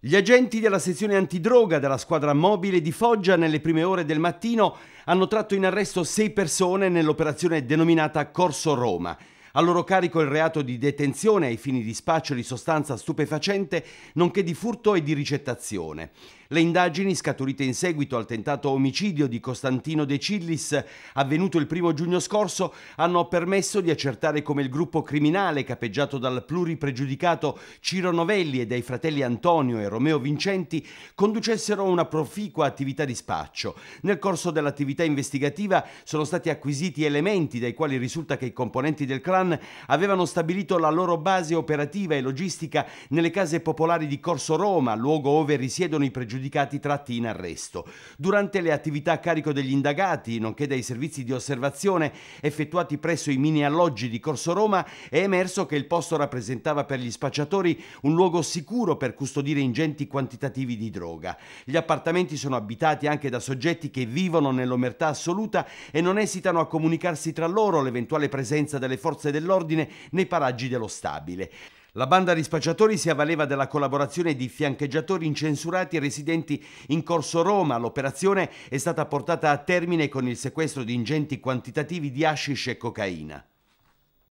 Gli agenti della sezione antidroga della squadra mobile di Foggia nelle prime ore del mattino hanno tratto in arresto sei persone nell'operazione denominata Corso Roma. A loro carico il reato di detenzione ai fini di spaccio di sostanza stupefacente, nonché di furto e di ricettazione. Le indagini scaturite in seguito al tentato omicidio di Costantino De Cillis avvenuto il primo giugno scorso hanno permesso di accertare come il gruppo criminale capeggiato dal pluripregiudicato Ciro Novelli e dai fratelli Antonio e Romeo Vincenti conducessero una proficua attività di spaccio. Nel corso dell'attività investigativa sono stati acquisiti elementi dai quali risulta che i componenti del clan avevano stabilito la loro base operativa e logistica nelle case popolari di Corso Roma, luogo dove risiedono i pregiudicati giudicati tratti in arresto. Durante le attività a carico degli indagati, nonché dai servizi di osservazione effettuati presso i mini alloggi di Corso Roma, è emerso che il posto rappresentava per gli spacciatori un luogo sicuro per custodire ingenti quantitativi di droga. Gli appartamenti sono abitati anche da soggetti che vivono nell'omertà assoluta e non esitano a comunicarsi tra loro l'eventuale presenza delle forze dell'ordine nei paraggi dello stabile. La banda di spacciatori si avvaleva della collaborazione di fiancheggiatori incensurati residenti in Corso Roma. L'operazione è stata portata a termine con il sequestro di ingenti quantitativi di hashish e cocaina.